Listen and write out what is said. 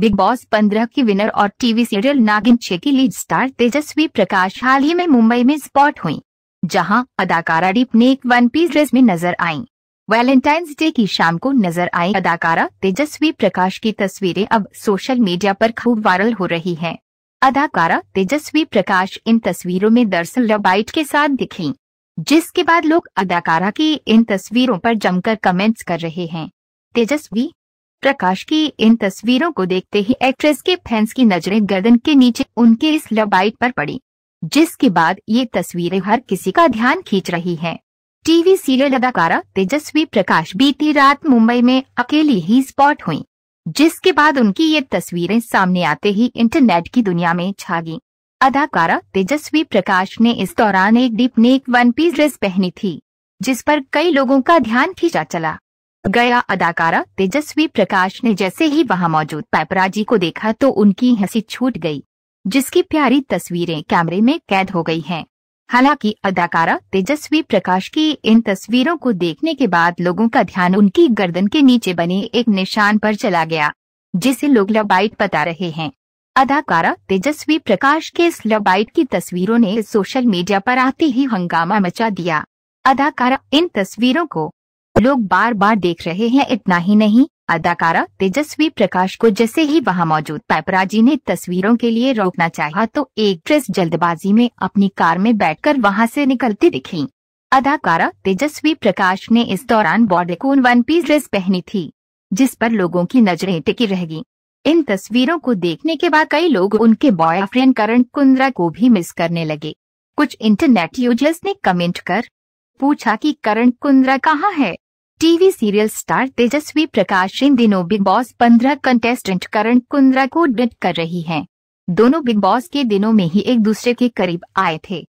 Big Boss 15 की winner और TV serial नागिन छे की लीड स्टार तेजस्वी प्रकाश हाल ही में मुंबई में स्पॉट हुई जहां अदाकारा डीप ने एक वन पीस ड्रेस में नजर आई वैलेंटाइंस डे की शाम को नजर आई अदाकारा तेजस्वी प्रकाश की तस्वीरें अब सोशल मीडिया पर खूब वायरल हो रही हैं। अदाकारा तेजस्वी प्रकाश इन तस्वीरों में दरअसल रबाइट के साथ दिखी जिसके बाद लोग अदाकारा की इन तस्वीरों पर जमकर कमेंट्स कर रहे हैं तेजस्वी प्रकाश की इन तस्वीरों को देखते ही एक्ट्रेस के फैंस की नजरें गर्दन के नीचे उनके इस लबाइट पर पड़ी जिसके बाद ये तस्वीरें हर किसी का ध्यान खींच रही हैं। टीवी सीरियल अदाकारा तेजस्वी प्रकाश बीती रात मुंबई में अकेली ही स्पॉट हुई जिसके बाद उनकी ये तस्वीरें सामने आते ही इंटरनेट की दुनिया में छा गई अदाकारा तेजस्वी प्रकाश ने इस दौरान एक deep neck one piece dress पहनी थी जिस पर कई लोगों का ध्यान खींचा चला गया अदाकारा तेजस्वी प्रकाश ने जैसे ही वहां मौजूद पैपराजी को देखा तो उनकी हंसी छूट गई जिसकी प्यारी तस्वीरें कैमरे में कैद हो गई हैं हालांकि अदाकारा तेजस्वी प्रकाश की इन तस्वीरों को देखने के बाद लोगों का ध्यान उनकी गर्दन के नीचे बने एक निशान पर चला गया जिसे लोग लबाइट बता रहे हैं अदाकारा तेजस्वी प्रकाश के इस लबाइट की तस्वीरों ने सोशल मीडिया पर आते ही हंगामा मचा दिया अदाकारा इन तस्वीरों को लोग बार बार देख रहे हैं इतना ही नहीं अदाकारा तेजस्वी प्रकाश को जैसे ही वहां मौजूद पैपराजी ने तस्वीरों के लिए रोकना चाहा तो एक ड्रेस जल्दबाजी में अपनी कार में बैठकर वहां से निकलती दिखी अदाकारा तेजस्वी प्रकाश ने इस दौरान बॉडीकोन वन पीस ड्रेस पहनी थी जिस पर लोगों की नजरें टिकी रहेगी इन तस्वीरों को देखने के बाद कई लोग उनके बॉयफ्रेंड करण कुंद्रा को भी मिस करने लगे कुछ इंटरनेट यूजर्स ने कमेंट कर पूछा कि करण कुंद्रा कहाँ है TV serial star Tejasswi Prakash इन दिनों Bigg Boss 15 contestant Karan Kundra को डिट कर रही हैं। दोनों बिग बॉस के दिनों में ही एक दूसरे के करीब आए थे